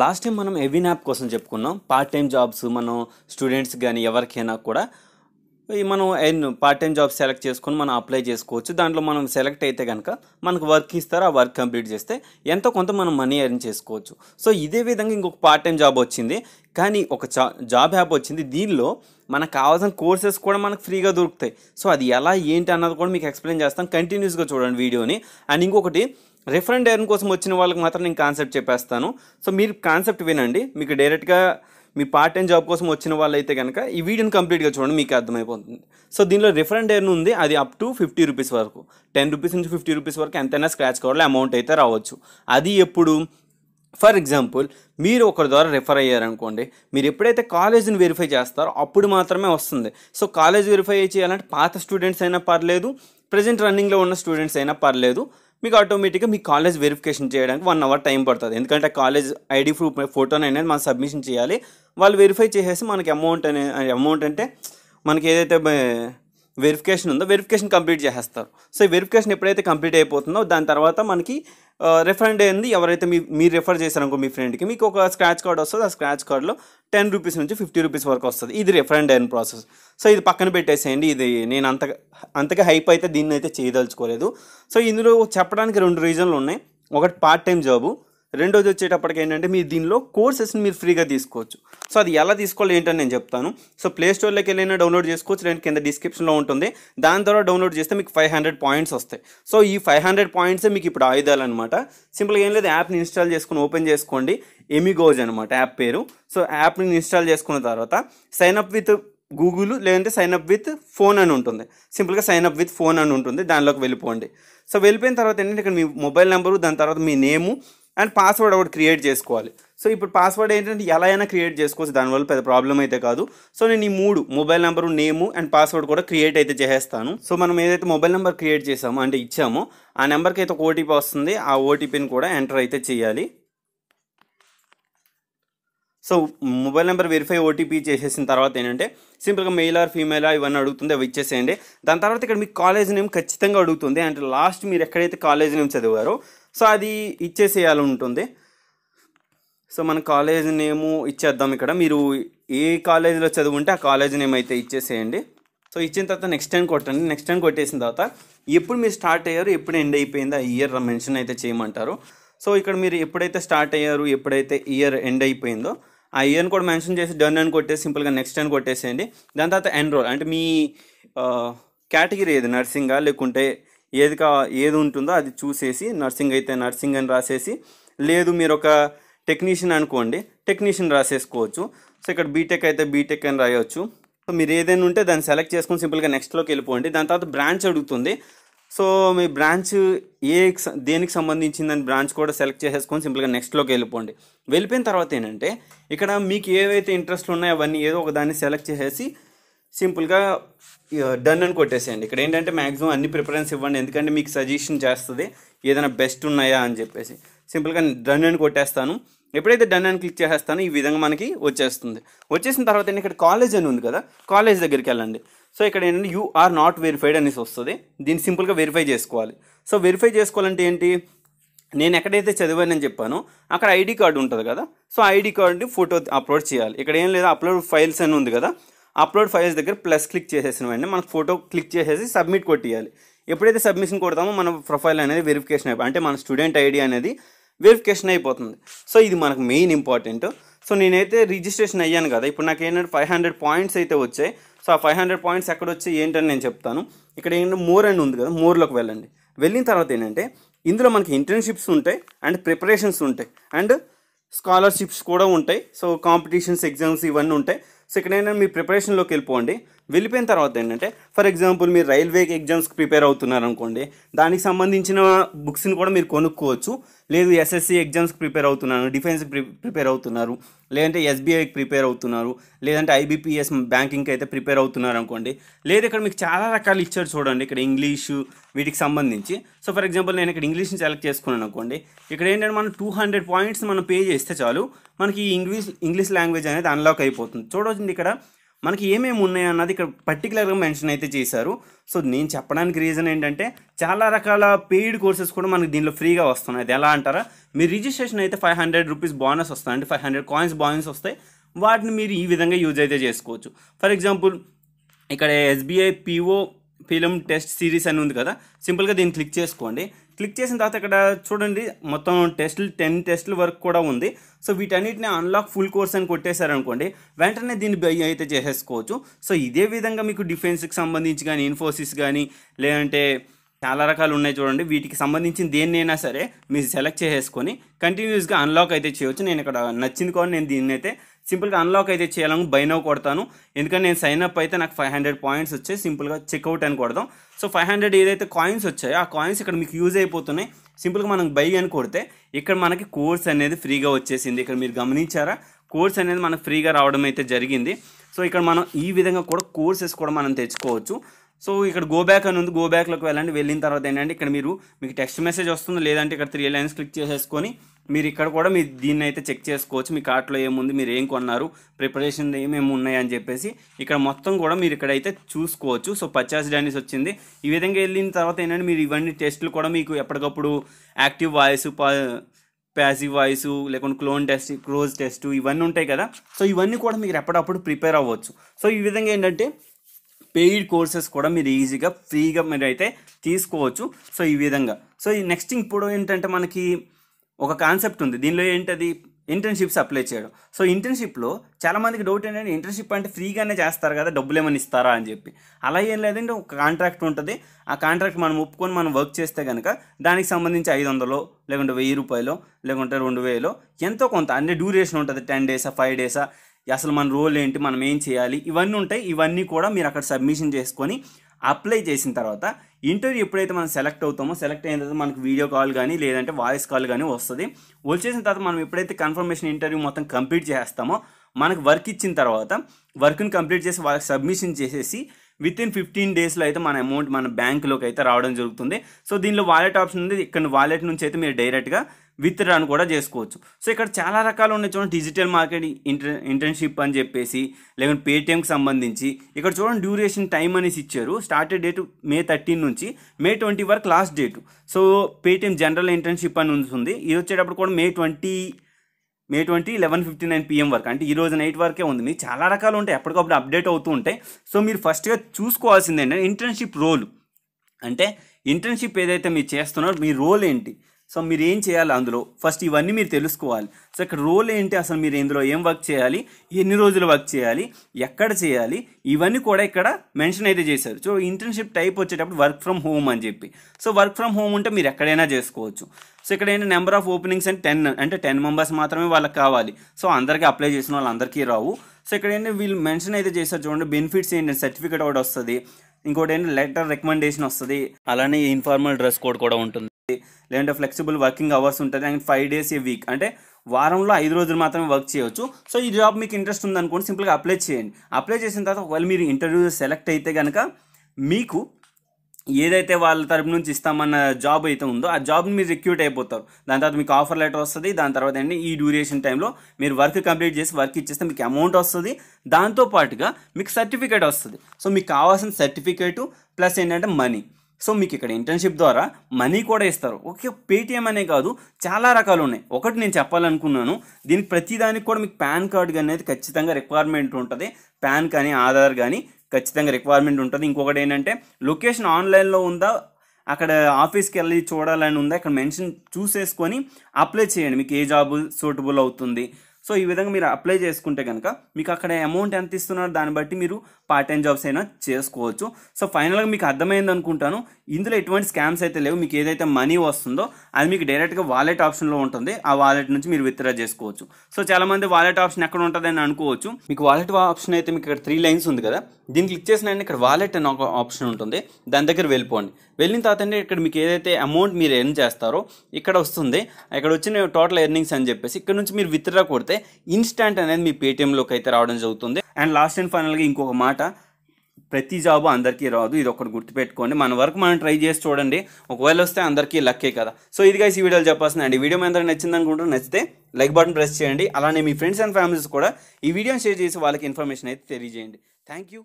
last time మనం ఎవిన్ app కోసం చెప్పుకున్నాం పార్ట్ టైం జాబ్స్ మనం స్టూడెంట్స్ కానీ ఎవరికైనా కూడా మనం పార్ట్ టైం జాబ్ సెలెక్ట్ చేసుకొని మనం అప్లై చేసుకోవచ్చు దాంట్లో మనం సెలెక్ట్ అయితే కనుక మనకు వర్క్ ఇస్తారు ఆ వర్క్ కంప్లీట్ చేస్తే ఎంతో కొంత మనం మనీ ఎర్న్ చేసుకోవచ్చు సో ఇదే విధంగా ఇంకొక పార్ట్ టైం జాబ్ వచ్చింది కానీ ఒక జాబ్ యాప్ వచ్చింది దీనిలో మనకు కావాల్సిన కోర్సెస్ కూడా మనకు ఫ్రీగా దొరుకుతాయి సో అది ఎలా ఏంటి అన్నది కూడా మీకు ఎక్స్ప్లెయిన్ చేస్తాం కంటిన్యూస్గా చూడండి వీడియోని అండ్ ఇంకొకటి రిఫరెంట్ ఎర్న్ కోసం వచ్చిన వాళ్ళకి మాత్రం నేను కాన్సెప్ట్ చెప్పేస్తాను సో మీరు కాన్సెప్ట్ వినండి మీకు డైరెక్ట్గా మీ పార్ట్ టైం జాబ్ కోసం వచ్చిన వాళ్ళైతే కనుక ఈ వీడియోని కంప్లీట్గా చూడండి మీకు అర్థమైపోతుంది సో దీనిలో రిఫరెంట్ ఎర్న్ ఉంది అది అప్ టు ఫిఫ్టీ రూపీస్ వరకు టెన్ రూపీస్ నుంచి ఫిఫ్టీ రూపీస్ వరకు ఎంతైనా స్క్రాచ్ కావాలి అమౌంట్ అయితే రావచ్చు అది ఎప్పుడు ఫర్ ఎగ్జాంపుల్ మీరు ఒకరి ద్వారా రిఫర్ అయ్యారనుకోండి మీరు ఎప్పుడైతే కాలేజీని వెరిఫై చేస్తారో అప్పుడు మాత్రమే వస్తుంది సో కాలేజ్ వెరిఫై చేయాలంటే పాత స్టూడెంట్స్ అయినా పర్లేదు ప్రజెంట్ రన్నింగ్లో ఉన్న స్టూడెంట్స్ అయినా పర్లేదు మీకు ఆటోమేటిక్గా మీ కాలేజ్ వెరిఫికేషన్ చేయడానికి వన్ అవర్ టైం పడుతుంది ఎందుకంటే కాలేజ్ ఐడి ప్రూఫ్ ఫోటో అనేది మనం సబ్మిషన్ చేయాలి వాళ్ళు వెరిఫై చేసేసి మనకి అమౌంట్ అనే అమౌంట్ అంటే మనకి ఏదైతే వెరిఫికేషన్ ఉందో వెరిఫికేషన్ కంప్లీట్ చేసేస్తారు సో ఈ వెరిఫికేషన్ ఎప్పుడైతే కంప్లీట్ అయిపోతుందో దాని తర్వాత మనకి రిఫండ్ అయింది ఎవరైతే మీ మీరు రిఫర్ చేశారనుకో మీ ఫ్రెండ్కి మీకు ఒక స్క్రాచ్ కార్డ్ వస్తుంది ఆ స్క్రాచ్ కార్డ్లో టెన్ రూపీస్ నుంచి ఫిఫ్టీ రూపీస్ వరకు వస్తుంది ఇది రిఫండ్ అయిన ప్రాసెస్ సో ఇది పక్కన పెట్టేసేయండి ఇది నేను అంతగా అంతగా హైప్ అయితే దీన్ని అయితే చేయదలుచుకోలేదు సో ఇందులో చెప్పడానికి రెండు రీజన్లు ఉన్నాయి ఒకటి పార్ట్ టైం జాబు రెండోది వచ్చేటప్పటికి ఏంటంటే మీరు దీనిలో కోర్సెస్ని మీరు ఫ్రీగా తీసుకోవచ్చు సో అది ఎలా తీసుకోవాలి ఏంటని నేను చెప్తాను సో ప్లే స్టోర్లోకి వెళ్ళైనా డౌన్లోడ్ చేసుకోవచ్చు లేదంటే కింద డిస్క్రిప్షన్లో ఉంటుంది దాని ద్వారా డౌన్లోడ్ చేస్తే మీకు ఫైవ్ హండ్రెడ్ పాయింట్స్ వస్తాయి సో ఈ ఫైవ్ హండ్రెడ్ పాయింట్సే మీకు ఇప్పుడు ఆయుధాలు అనమాట సింపుల్గా ఏం లేదు యాప్ని ఇన్స్టాల్ చేసుకుని ఓపెన్ చేసుకోండి ఎమిగోజ్ అనమాట యాప్ పేరు సో యాప్ని ఇన్స్టాల్ చేసుకున్న తర్వాత సైన్ అప్ విత్ గూగుల్ లేదంటే సైన్ అప్ విత్ ఫోన్ అని ఉంటుంది సింపుల్గా సైన్ అప్ విత్ ఫోన్ అని ఉంటుంది దానిలోకి వెళ్ళిపోండి సో వెళ్ళిపోయిన తర్వాత ఏంటంటే ఇక్కడ మీ మొబైల్ నెంబరు దాని తర్వాత మీ నేము అండ్ పాస్వర్డ్ ఒకటి క్రియేట్ చేసుకోవాలి సో ఇప్పుడు పాస్వర్డ్ ఏంటంటే ఎలా అయినా క్రియేట్ చేసుకోవచ్చు దానివల్ల పెద్ద ప్రాబ్లం అయితే కాదు సో నేను ఈ మూడు mobile number name and password కూడా క్రియేట్ అయితే చేసేస్తాను సో మనం ఏదైతే మొబైల్ నెంబర్ క్రియేట్ చేసామో అంటే ఇచ్చామో ఆ నెంబర్కి అయితే ఒక ఓటీపీ వస్తుంది ఆ ఓటీపీని కూడా ఎంటర్ అయితే చేయాలి so mobile number verify OTP చేసేసిన తర్వాత ఏంటంటే సింపుల్గా మెయిల్ ఆర్ ఫీమేలా ఇవన్నీ అడుగుతుంది అవి ఇచ్చేసేయండి దాని తర్వాత ఇక్కడ మీకు కాలేజ్ నేమ్ ఖచ్చితంగా అడుగుతుంది అంటే లాస్ట్ మీరు ఎక్కడైతే కాలేజ్ నేమ్ చదివారో సో అది ఇచ్చేసేయాలి ఉంటుంది సో మన కాలేజ్ నేము ఇచ్చేద్దాం ఇక్కడ మీరు ఏ కాలేజీలో ఉంటే ఆ కాలేజ్ నేమ్ అయితే ఇచ్చేసేయండి సో ఇచ్చిన తర్వాత నెక్స్ట్ టైం కొట్టండి నెక్స్ట్ టైం కొట్టేసిన తర్వాత ఎప్పుడు మీరు స్టార్ట్ అయ్యారు ఎప్పుడు ఎండ్ అయిపోయింది ఆ ఇయర్ మెన్షన్ అయితే చేయమంటారు సో ఇక్కడ మీరు ఎప్పుడైతే స్టార్ట్ అయ్యారు ఎప్పుడైతే ఇయర్ ఎండ్ అయిపోయిందో ఆ ఇయర్ని కూడా మెన్షన్ చేసి డన్ అని కొట్టేసి సింపుల్గా నెక్స్ట్ టైం కొట్టేసేయండి దాని తర్వాత ఎన్రోల్ అంటే మీ కేటగిరీ ఏది నర్సింగా లేకుంటే ఏది కా ఏది ఉంటుందో అది చూసేసి నర్సింగ్ అయితే నర్సింగ్ అని రాసేసి లేదు మీరు ఒక టెక్నీషియన్ అనుకోండి టెక్నీషియన్ రాసేసుకోవచ్చు సో ఇక్కడ బీటెక్ అయితే బీటెక్ అని రాయవచ్చు సో మీరు ఏదైనా ఉంటే దాన్ని సెలెక్ట్ చేసుకొని సింపుల్గా నెక్స్ట్లోకి వెళ్ళిపోండి దాని తర్వాత బ్రాంచ్ అడుగుతుంది సో మీ బ్రాంచ్ ఏ దేనికి సంబంధించిందని బ్రాంచ్ కూడా సెలెక్ట్ చేసేసుకొని సింపుల్గా నెక్స్ట్లోకి వెళ్ళిపోండి వెళ్ళిపోయిన తర్వాత ఏంటంటే ఇక్కడ మీకు ఏవైతే ఇంట్రెస్ట్లు ఉన్నాయో అవన్నీ ఏదో ఒక దాన్ని సెలెక్ట్ చేసేసి సింపుల్గా డన్ అని కొట్టేసేయండి ఇక్కడ ఏంటంటే మ్యాక్సిమం అన్ని ప్రిఫరెన్స్ ఇవ్వండి ఎందుకంటే మీకు సజెషన్ చేస్తుంది ఏదైనా బెస్ట్ ఉన్నాయా అని చెప్పేసి సింపుల్గా డన్ అని కొట్టేస్తాను ఎప్పుడైతే డన్ అని క్లిక్ చేసేస్తానో ఈ విధంగా మనకి వచ్చేస్తుంది వచ్చేసిన తర్వాత ఏంటి ఇక్కడ కాలేజ్ అని ఉంది కదా కాలేజ్ దగ్గరికి వెళ్ళండి సో ఇక్కడ ఏంటంటే యూ ఆర్ నాట్ వెరిఫైడ్ అనేసి వస్తుంది దీన్ని సింపుల్గా వెరిఫై చేసుకోవాలి సో వెరిఫై చేసుకోవాలంటే ఏంటి నేను ఎక్కడైతే చదివానని చెప్పానో అక్కడ ఐడి కార్డు ఉంటుంది కదా సో ఐడి కార్డుని ఫోటో అప్లోడ్ చేయాలి ఇక్కడ ఏం లేదు అప్లోడ్ ఫైల్స్ అని ఉంది కదా అప్లోడ్ ఫైల్స్ దగ్గర ప్లస్ క్లిక్ చేసేసిన వెంటనే మనకు ఫోటో క్లిక్ చేసేసి సబ్మిట్ కొట్టియాలి ఎప్పుడైతే సబ్మిషన్ కొడతామో మన ప్రొఫైల్ అనేది వెరిఫికేషన్ అయిపోయి అంటే మన స్టూడెంట్ ఐడి అనేది వెరిఫికేషన్ అయిపోతుంది సో ఇది మనకు మెయిన్ ఇంపార్టెంట్ సో నేనైతే రిజిస్ట్రేషన్ అయ్యాను కదా ఇప్పుడు నాకు ఏంటంటే ఫైవ్ హండ్రెడ్ పాయింట్స్ అయితే వచ్చాయి సో ఆ ఫైవ్ హండ్రెడ్ పాయింట్స్ ఎక్కడ వచ్చాయి ఏంటని నేను చెప్తాను ఇక్కడ ఏంటంటే మోర్ అని ఉంది కదా మోర్లోకి వెళ్ళండి వెళ్ళిన తర్వాత ఏంటంటే ఇందులో మనకి ఇంటర్న్షిప్స్ ఉంటాయి అండ్ ప్రిపరేషన్స్ ఉంటాయి అండ్ స్కాలర్షిప్స్ కూడా ఉంటాయి సో కాంపిటీషన్స్ ఎగ్జామ్స్ ఇవన్నీ ఉంటాయి సో ఇక్కడ మీ ప్రిపరేషన్లోకి వెళ్ళిపోండి వెళ్ళిపోయిన తర్వాత ఏంటంటే ఫర్ ఎగ్జాంపుల్ మీరు రైల్వే ఎగ్జామ్స్కి ప్రిపేర్ అవుతున్నారు అనుకోండి దానికి సంబంధించిన బుక్స్ని కూడా మీరు కొనుక్కోవచ్చు లేదు ఎస్ఎస్సి ఎగ్జామ్స్కి ప్రిపేర్ అవుతున్నారు డిఫెన్స్కి ప్రిపేర్ అవుతున్నారు లేదంటే ఎస్బీఐకి ప్రిపేర్ అవుతున్నారు లేదంటే ఐబీపీఎస్ బ్యాంకింగ్కి అయితే ప్రిపేర్ అవుతున్నారు అనుకోండి లేదు ఇక్కడ మీకు చాలా రకాలు ఇచ్చారు చూడండి ఇక్కడ ఇంగ్లీషు వీటికి సంబంధించి సో ఫర్ ఎగ్జాంపుల్ నేను ఇక్కడ ఇంగ్లీష్ని సెలెక్ట్ చేసుకున్నాను అనుకోండి ఇక్కడ ఏంటంటే మనం టూ హండ్రెడ్ పాయింట్స్ మనం పే చేస్తే చాలు మనకి ఇంగ్లీష్ ఇంగ్లీష్ లాంగ్వేజ్ అనేది అన్లాక్ అయిపోతుంది చూడవచ్చు ఇక్కడ మనకి ఏమేమి ఉన్నాయి అన్నది ఇక్కడ పర్టికులర్గా మెన్షన్ అయితే చేశారు సో నేను చెప్పడానికి రీజన్ ఏంటంటే చాలా రకాల పెయిడ్ కోర్సెస్ కూడా మనకి దీనిలో ఫ్రీగా వస్తున్నాయి అది ఎలా అంటారా మీ రిజిస్ట్రేషన్ అయితే ఫైవ్ హండ్రెడ్ రూపీస్ బోనస్ వస్తుంది అంటే ఫైవ్ హండ్రెడ్ కాయిన్స్ బోనస్ వస్తాయి వాటిని మీరు ఈ విధంగా యూజ్ అయితే చేసుకోవచ్చు ఫర్ ఎగ్జాంపుల్ ఇక్కడ SBI PO film test series అని ఉంది కదా సింపుల్గా దీన్ని క్లిక్ చేసుకోండి క్లిక్ చేసిన తర్వాత ఇక్కడ చూడండి మొత్తం టెస్టులు టెన్ టెస్టుల వరకు కూడా ఉంది సో వీటన్నిటిని అన్లాక్ ఫుల్ కోర్స్ అని కొట్టేశారనుకోండి వెంటనే దీన్ని బై అయితే చేసేసుకోవచ్చు సో ఇదే విధంగా మీకు డిఫెన్స్కి సంబంధించి కానీ ఇన్ఫోసిస్ కానీ లేదంటే చాలా రకాలు ఉన్నాయి చూడండి వీటికి సంబంధించిన దేన్నైనా సరే మీరు సెలెక్ట్ చేసేసుకొని కంటిన్యూస్గా అన్లాక్ అయితే చేయవచ్చు నేను ఇక్కడ నచ్చింది కూడా నేను దీన్ని అయితే సింపుల్గా అన్లాక్ అయితే చేయాలను బైనో కొడతాను ఎందుకంటే నేను సైన్ అప్ అయితే నాకు ఫైవ్ హండ్రెడ్ పాయింట్స్ వచ్చాయి సింపుల్గా చెక్అవుట్ అని కొడదాం సో ఫైవ్ హండ్రెడ్ ఏదైతే కాయిన్స్ వచ్చాయో ఆ కాయిన్స్ ఇక్కడ మీకు యూజ్ అయిపోతున్నాయి సింపుల్గా మనం బై అని కొడితే ఇక్కడ మనకి కోర్స్ అనేది ఫ్రీగా వచ్చేసింది ఇక్కడ మీరు గమనించారా కోర్స్ అనేది మనకు ఫ్రీగా రావడం అయితే జరిగింది సో ఇక్కడ మనం ఈ విధంగా కూడా కోర్సెస్ కూడా మనం తెచ్చుకోవచ్చు సో ఇక్కడ గో బ్యాక్ అని ఉంది గో బ్యాక్లోకి వెళ్ళండి వెళ్ళిన తర్వాత ఏంటంటే ఇక్కడ మీరు మీకు టెక్స్ట్ మెసేజ్ వస్తుంది లేదంటే ఇక్కడ త్రీ లైన్స్ క్లిక్ చేసేసుకొని మీరు ఇక్కడ కూడా మీరు దీన్ని అయితే చెక్ చేసుకోవచ్చు మీ కార్ట్లో ఏముంది మీరు ఏం కొన్నారు ప్రిపరేషన్ ఏమేమి ఉన్నాయని చెప్పేసి ఇక్కడ మొత్తం కూడా మీరు ఇక్కడైతే చూసుకోవచ్చు సో పచాస్ డానిస్ వచ్చింది ఈ విధంగా వెళ్ళిన తర్వాత ఏంటంటే మీరు ఇవన్నీ టెస్ట్లు కూడా మీకు ఎప్పటికప్పుడు యాక్టివ్ వాయిస్ ప్యాసివ్ వాయిస్ లేకుంటే క్లోన్ టెస్ట్ క్లోజ్ టెస్ట్ ఇవన్నీ ఉంటాయి కదా సో ఇవన్నీ కూడా మీరు ఎప్పటికప్పుడు ప్రిపేర్ అవ్వచ్చు సో ఈ విధంగా ఏంటంటే పెయిడ్ కోర్సెస్ కూడా మీరు ఈజీగా ఫ్రీగా మీరు అయితే తీసుకోవచ్చు సో ఈ విధంగా సో ఈ నెక్స్ట్ ఇప్పుడు ఏంటంటే మనకి ఒక కాన్సెప్ట్ ఉంది దీనిలో ఏంటది ఇంటర్న్షిప్స్ అప్లై చేయడం సో ఇంటర్న్షిప్లో చాలామందికి డౌట్ ఏంటంటే ఇంటర్న్షిప్ అంటే ఫ్రీగానే చేస్తారు కదా డబ్బులు ఏమైనా ఇస్తారా అని చెప్పి అలా ఏం లేదంటే ఒక కాంట్రాక్ట్ ఉంటుంది ఆ కాంట్రాక్ట్ మనం ఒప్పుకొని మనం వర్క్ చేస్తే కనుక దానికి సంబంధించి ఐదు వందలో లేకుంటే వెయ్యి రూపాయలు లేకుంటే రెండు వేలో ఎంతో కొంత అంటే డ్యూరేషన్ ఉంటుంది టెన్ డేసా ఫైవ్ డేసా అసలు మన రోల్ ఏంటి మనం ఏం చేయాలి ఇవన్నీ ఉంటాయి ఇవన్నీ కూడా మీరు అక్కడ సబ్మిషన్ చేసుకొని అప్లై చేసిన తర్వాత ఇంటర్వ్యూ ఎప్పుడైతే మనం సెలెక్ట్ అవుతామో సెలెక్ట్ అయిన తర్వాత మనకు వీడియో కాల్ కానీ లేదంటే వాయిస్ కాల్ కానీ వస్తుంది వచ్చేసిన తర్వాత మనం ఎప్పుడైతే కన్ఫర్మేషన్ ఇంటర్వ్యూ మొత్తం కంప్లీట్ చేస్తామో మనకు వర్క్ ఇచ్చిన తర్వాత వర్క్ని కంప్లీట్ చేసి వాళ్ళకి సబ్మిషన్ చేసేసి విత్ ఇన్ ఫిఫ్టీన్ డేస్లో అయితే మన అమౌంట్ మన బ్యాంక్లోకి అయితే రావడం జరుగుతుంది సో దీనిలో వాలెట్ ఆప్షన్ ఉంది ఇక్కడ వాలెట్ నుంచి అయితే మీరు డైరెక్ట్గా విత్ రన్ కూడా చేసుకోవచ్చు సో ఇక్కడ చాలా రకాలు ఉన్నాయి చూడండి డిజిటల్ మార్కెటింగ్ ఇంటర్ ఇంటర్న్షిప్ అని చెప్పేసి లేకుంటే పేటిఎంకి సంబంధించి ఇక్కడ చూడండి డ్యూరేషన్ టైం అనేసి ఇచ్చారు స్టార్టెడ్ డేట్ మే థర్టీన్ నుంచి మే ట్వంటీ వరకు last date so Paytm general internship అని ఉంటుంది ఇది వచ్చేటప్పుడు కూడా May twenty May twenty eleven fifty nine PM వరకు అంటే ఈ రోజు నైట్ వరకే ఉంది మీకు చాలా రకాలు ఉంటాయి ఎప్పటికప్పుడు అప్డేట్ అవుతూ ఉంటాయి సో మీరు ఫస్ట్గా చూసుకోవాల్సింది ఏంటంటే ఇంటర్న్షిప్ రోల్ అంటే ఇంటర్న్షిప్ ఏదైతే మీరు చేస్తున్నారో మీ రోల్ ఏంటి సో మీరు ఏం చేయాలి అందులో ఫస్ట్ ఇవన్నీ మీరు తెలుసుకోవాలి సో ఇక్కడ రోల్ ఏంటి అసలు మీరు ఇందులో ఏం వర్క్ చేయాలి ఎన్ని రోజులు వర్క్ చేయాలి ఎక్కడ చేయాలి ఇవన్నీ కూడా ఇక్కడ మెన్షన్ అయితే చేశారు సో ఇంటర్న్షిప్ టైప్ వచ్చేటప్పుడు వర్క్ ఫ్రమ్ హోమ్ అని చెప్పి సో వర్క్ ఫ్రమ్ హోమ్ ఉంటే మీరు ఎక్కడైనా చేసుకోవచ్చు సో ఇక్కడ ఏంటి number of openings and ten అంటే టెన్ మెంబర్స్ మాత్రమే వాళ్ళకి కావాలి సో అందరికీ అప్లై చేసిన వాళ్ళందరికీ రావు సో ఇక్కడ ఏంటి వీళ్ళు మెన్షన్ అయితే చేశారు చూడండి బెనిఫిట్స్ ఏంటి సర్టిఫికేట్ ఒకటి వస్తుంది ఇంకోటి ఏంటి లెటర్ రికమెండేషన్ వస్తుంది అలానే ఇన్ఫార్మల్ డ్రెస్ కోడ్ కూడా ఉంటుంది లేదంటే ఫ్లెక్సిబుల్ వర్కింగ్ అవర్స్ ఉంటుంది and five days a week అంటే వారంలో ఐదు రోజులు మాత్రమే వర్క్ చేయవచ్చు సో ఈ జాబ్ మీకు ఇంట్రెస్ట్ ఉందనుకోండి సింపుల్గా అప్లై చేయండి అప్లై చేసిన తర్వాత ఒకవేళ మీరు ఇంటర్వ్యూ సెలెక్ట్ అయితే కనుక మీకు ఏదైతే వాళ్ళ తరపు నుంచి ఇస్తామన్న జాబ్ అయితే ఉందో ఆ జాబ్ని మీరు రిక్యూట్ అయిపోతారు దాని తర్వాత మీకు ఆఫర్ లెటర్ వస్తుంది దాని తర్వాత అండి ఈ డ్యూరేషన్ టైంలో మీరు వర్క్ కంప్లీట్ చేసి వర్క్ ఇచ్చేస్తే మీకు అమౌంట్ వస్తుంది దాంతో పాటుగా మీకు సర్టిఫికేట్ వస్తుంది సో మీకు కావాల్సిన సర్టిఫికేటు ప్లస్ ఏంటంటే మనీ సో మీకు ఇక్కడ ఇంటర్న్షిప్ ద్వారా మనీ కూడా ఇస్తారు ఓకే పేటిఎం అనే కాదు చాలా రకాలు ఉన్నాయి ఒకటి నేను చెప్పాలనుకున్నాను దీనికి ప్రతిదానికి కూడా మీకు పాన్ కార్డ్ అనేది ఖచ్చితంగా రిక్వైర్మెంట్ ఉంటుంది పాన్ కానీ ఆధార్ కానీ ఖచ్చితంగా రిక్వైర్మెంట్ ఉంటుంది ఇంకొకటి ఏంటంటే లొకేషన్ ఆన్లైన్లో ఉందా అక్కడ ఆఫీస్కి వెళ్ళి చూడాలని ఉందా ఇక్కడ మెన్షన్ చూసేసుకొని అప్లై చేయండి మీకు ఏ జాబ్ సూటబుల్ అవుతుంది సో ఈ విధంగా మీరు అప్లై చేసుకుంటే కనుక మీకు అక్కడ అమౌంట్ ఎంత ఇస్తున్నారో దాన్ని బట్టి మీరు పార్ట్ టైం జాబ్స్ అయినా చేసుకోవచ్చు సో ఫైనల్గా మీకు అర్థమైంది అనుకుంటాను ఇందులో ఎటువంటి స్కామ్స్ అయితే లేవు మీకు ఏదైతే మనీ వస్తుందో అది మీకు డైరెక్ట్గా వాలెట్ ఆప్షన్లో ఉంటుంది ఆ వాలెట్ నుంచి మీరు విత్డ్రా చేసుకోవచ్చు సో చాలామంది వాలెట్ ఆప్షన్ ఎక్కడ ఉంటుందని అనుకోవచ్చు మీకు వాలెట్ ఆప్షన్ అయితే మీకు ఇక్కడ త్రీ లైన్స్ ఉంది కదా దీన్ని క్లిక్ చేసిన ఇక్కడ వాలెట్ అని ఒక ఆప్షన్ ఉంటుంది దాని దగ్గర వెళ్ళిపోండి వెళ్ళిన తర్వాత అంటే ఇక్కడ మీకు ఏదైతే అమౌంట్ మీరు ఎర్న్ చేస్తారో ఇక్కడ వస్తుంది ఇక్కడ వచ్చిన టోటల్ ఎర్నింగ్స్ అని చెప్పేసి ఇక్కడ నుంచి మీరు విత్డ్రా కొడితే ఇన్స్టాంట్ అనేది మీ పేటిఎంలోకి అయితే రావడం జరుగుతుంది అండ్ లాస్ట్ అండ్ ఫైనల్గా ఇంకొక మాట ప్రతి జాబ్ అందరికీ రాదు ఇది ఒకటి గుర్తుపెట్టుకోండి మన వరకు మనం ట్రై చేసి చూడండి ఒకవేళ వస్తే అందరికీ లక్కే కదా సో ఇదిగా ఈ వీడియోలు చెప్పాల్సింది అండి వీడియో మీద నచ్చింది అనుకుంటూ నచ్చితే లైక్ బటన్ ప్రెస్ చేయండి అలానే మీ ఫ్రెండ్స్ అండ్ ఫ్యామిలీస్ కూడా ఈ వీడియోని షేర్ చేసి వాళ్ళకి ఇన్ఫర్మేషన్ అయితే తెలియజేయండి థ్యాంక్ యూ